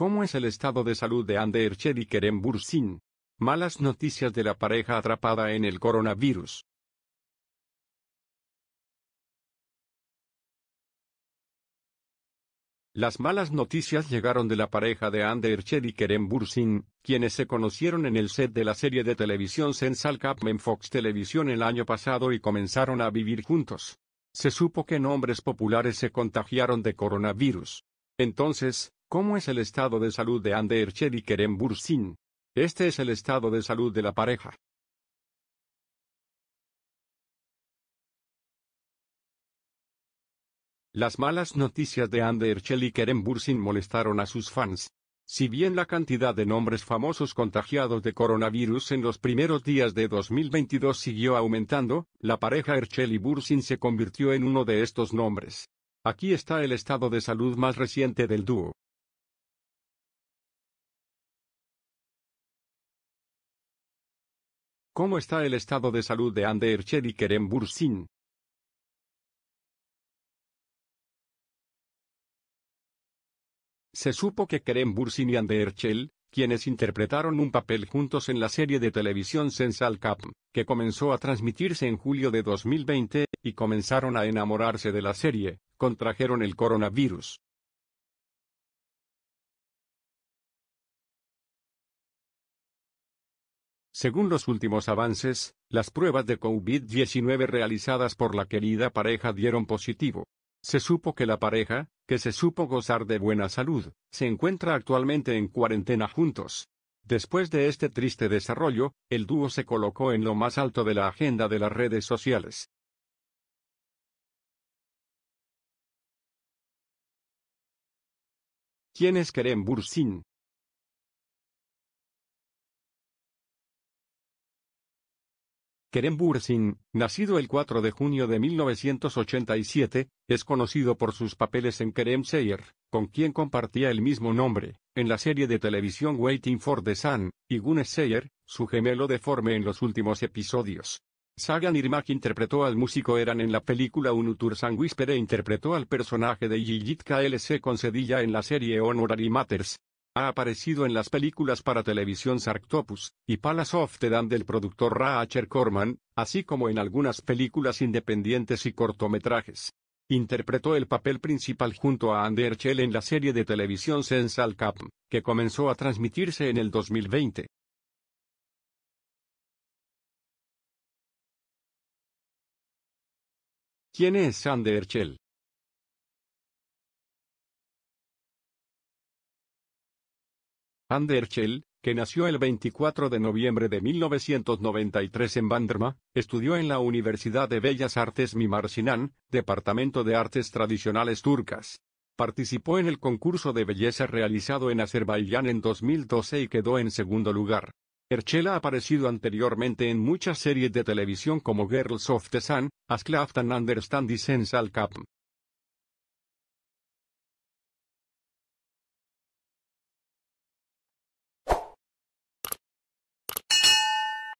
¿Cómo es el estado de salud de Ander y Kerem Bursin? Malas noticias de la pareja atrapada en el coronavirus. Las malas noticias llegaron de la pareja de Ander y Kerem Bursin, quienes se conocieron en el set de la serie de televisión Sensal Capmen en Fox Televisión el año pasado y comenzaron a vivir juntos. Se supo que nombres populares se contagiaron de coronavirus. Entonces, ¿Cómo es el estado de salud de Hande Erçel y Kerem Bursin? Este es el estado de salud de la pareja. Las malas noticias de Hande Herchel y Kerem Bursin molestaron a sus fans. Si bien la cantidad de nombres famosos contagiados de coronavirus en los primeros días de 2022 siguió aumentando, la pareja Erçel y Bursin se convirtió en uno de estos nombres. Aquí está el estado de salud más reciente del dúo. ¿Cómo está el estado de salud de Ander y Kerem Bursin? Se supo que Kerem Bursin y Ander Herchel, quienes interpretaron un papel juntos en la serie de televisión Sensal Cap, que comenzó a transmitirse en julio de 2020, y comenzaron a enamorarse de la serie, contrajeron el coronavirus. Según los últimos avances, las pruebas de COVID-19 realizadas por la querida pareja dieron positivo. Se supo que la pareja, que se supo gozar de buena salud, se encuentra actualmente en cuarentena juntos. Después de este triste desarrollo, el dúo se colocó en lo más alto de la agenda de las redes sociales. ¿Quiénes Kerem Bursin, Kerem Bursin, nacido el 4 de junio de 1987, es conocido por sus papeles en Kerem Sayer, con quien compartía el mismo nombre, en la serie de televisión Waiting for the Sun, y gunn Sayer, su gemelo deforme en los últimos episodios. Sagan Irmak interpretó al músico Eran en la película San Whisper e interpretó al personaje de Yijit KLC con Cedilla en la serie Honorary Matters, ha aparecido en las películas para televisión Sarctopus, y Palace of the del productor Raacher Corman, así como en algunas películas independientes y cortometrajes. Interpretó el papel principal junto a Ander en la serie de televisión Sensal Cap, que comenzó a transmitirse en el 2020. ¿Quién es Ander Anderchel, que nació el 24 de noviembre de 1993 en Vanderma, estudió en la Universidad de Bellas Artes Mimar Sinan, Departamento de Artes Tradicionales Turcas. Participó en el concurso de belleza realizado en Azerbaiyán en 2012 y quedó en segundo lugar. Erchel ha aparecido anteriormente en muchas series de televisión como Girls of the Sun, As and Understand Sense Al